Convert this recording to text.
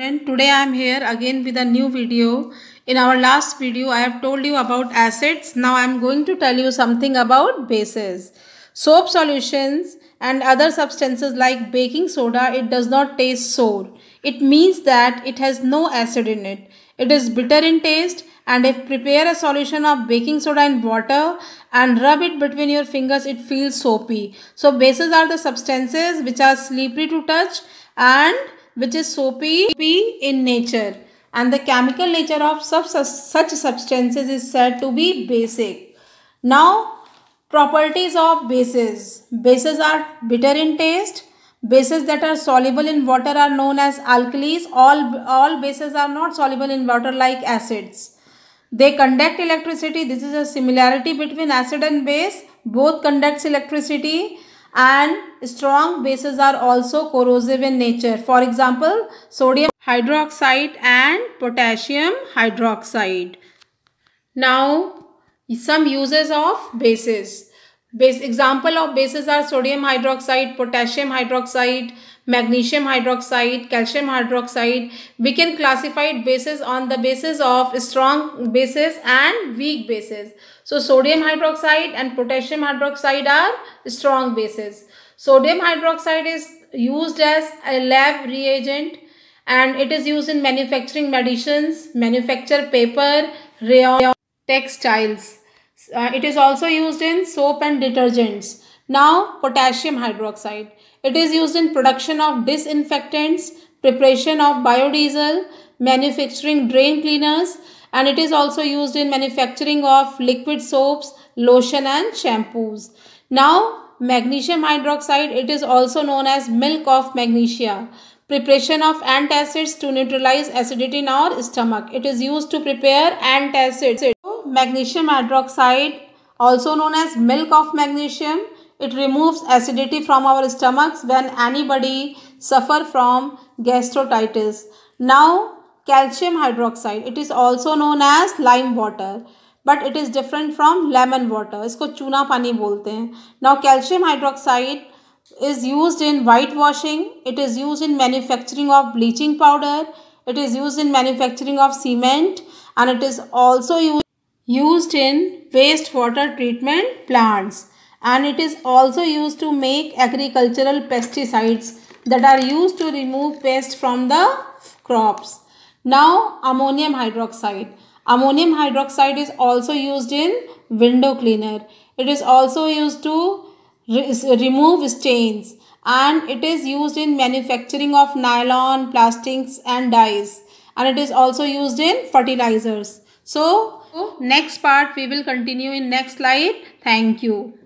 Friend, today I am here again with a new video. In our last video, I have told you about acids. Now I am going to tell you something about bases. Soap solutions and other substances like baking soda, it does not taste sour. It means that it has no acid in it. It is bitter in taste and if prepare a solution of baking soda in water and rub it between your fingers, it feels soapy. So bases are the substances which are slippery to touch and which is soapy in nature and the chemical nature of such substances is said to be basic. Now, properties of bases. Bases are bitter in taste. Bases that are soluble in water are known as alkalis. All, all bases are not soluble in water like acids. They conduct electricity. This is a similarity between acid and base. Both conducts electricity and strong bases are also corrosive in nature. For example, sodium hydroxide and potassium hydroxide. Now, some uses of bases. Base, example of bases are sodium hydroxide, potassium hydroxide, magnesium hydroxide, calcium hydroxide. We can classify bases on the basis of strong bases and weak bases. So sodium hydroxide and potassium hydroxide are strong bases. Sodium hydroxide is used as a lab reagent and it is used in manufacturing medicines, manufacture paper, rayon, textiles. Uh, it is also used in soap and detergents. Now, potassium hydroxide. It is used in production of disinfectants, preparation of biodiesel, manufacturing drain cleaners, and it is also used in manufacturing of liquid soaps, lotion and shampoos. Now, magnesium hydroxide, it is also known as milk of magnesia. Preparation of antacids to neutralize acidity in our stomach. It is used to prepare antacids magnesium hydroxide also known as milk of magnesium. It removes acidity from our stomachs when anybody suffer from gastrotitis. Now calcium hydroxide it is also known as lime water but it is different from lemon water. इसको चूना पानी बोलते हैं. Now calcium hydroxide is used in whitewashing. It is used in manufacturing of bleaching powder. It is used in manufacturing of cement and it is also used used in wastewater treatment plants and it is also used to make agricultural pesticides that are used to remove pests from the crops. Now ammonium hydroxide. Ammonium hydroxide is also used in window cleaner. It is also used to re remove stains and it is used in manufacturing of nylon, plastics and dyes and it is also used in fertilizers. So so next part we will continue in next slide. Thank you.